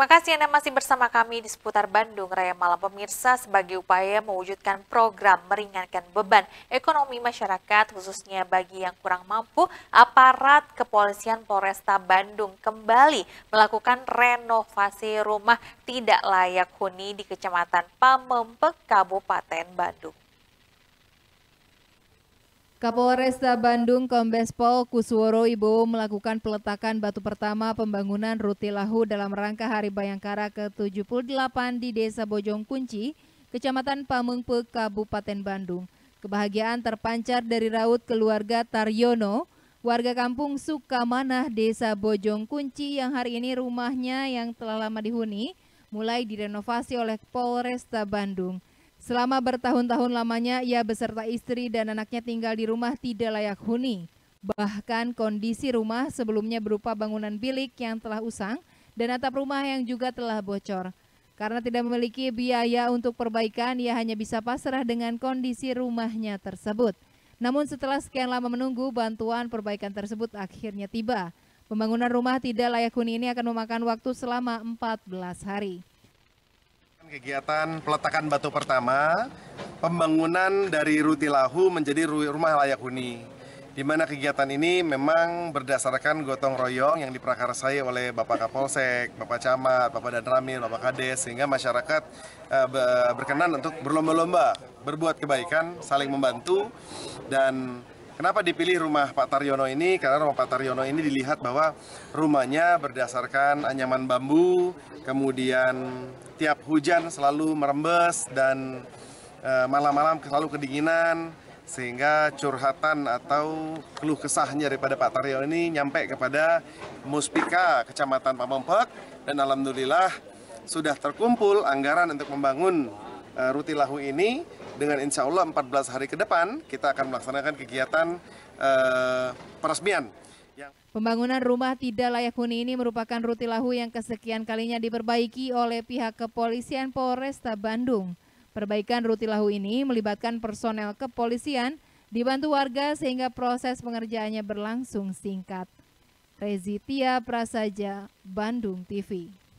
Terima kasih Anda masih bersama kami di seputar Bandung Raya Malam Pemirsa sebagai upaya mewujudkan program meringankan beban ekonomi masyarakat khususnya bagi yang kurang mampu, aparat kepolisian Polresta Bandung kembali melakukan renovasi rumah tidak layak huni di Kecamatan Pamempek, Kabupaten Bandung. Kapolresta Bandung Kombes Pol Kusworo Ibu melakukan peletakan batu pertama pembangunan Rutilahu dalam rangka Hari Bayangkara ke-78 di Desa Bojong Kunci, Kecamatan Pamengpe, Kabupaten Bandung. Kebahagiaan terpancar dari raut keluarga Taryono, warga kampung Sukamanah, Desa Bojong Kunci yang hari ini rumahnya yang telah lama dihuni mulai direnovasi oleh Polresta Bandung. Selama bertahun-tahun lamanya, ia beserta istri dan anaknya tinggal di rumah tidak layak huni. Bahkan kondisi rumah sebelumnya berupa bangunan bilik yang telah usang dan atap rumah yang juga telah bocor. Karena tidak memiliki biaya untuk perbaikan, ia hanya bisa pasrah dengan kondisi rumahnya tersebut. Namun setelah sekian lama menunggu, bantuan perbaikan tersebut akhirnya tiba. Pembangunan rumah tidak layak huni ini akan memakan waktu selama 14 hari. Kegiatan peletakan batu pertama, pembangunan dari Rutilahu menjadi rumah layak huni. Di mana kegiatan ini memang berdasarkan gotong royong yang diprakarsai oleh Bapak Kapolsek, Bapak Camat, Bapak Danramil, Bapak Kades, sehingga masyarakat eh, berkenan untuk berlomba-lomba, berbuat kebaikan, saling membantu, dan Kenapa dipilih rumah Pak Taryono ini? Karena rumah Pak Taryono ini dilihat bahwa rumahnya berdasarkan anyaman bambu, kemudian tiap hujan selalu merembes dan eh, malam-malam e, selalu kedinginan sehingga curhatan atau keluh kesahnya daripada Pak Taryono ini nyampe kepada Muspika Kecamatan Pamempek dan alhamdulillah sudah terkumpul anggaran untuk membangun eh, Rutilahu ini dengan insya Allah 14 hari ke depan kita akan melaksanakan kegiatan uh, peresmian. Pembangunan rumah tidak layak huni ini merupakan rutilahu yang kesekian kalinya diperbaiki oleh pihak kepolisian Polresta Bandung. Perbaikan rutilahu ini melibatkan personel kepolisian dibantu warga sehingga proses pengerjaannya berlangsung singkat. Rezitia Prasaja, Bandung TV.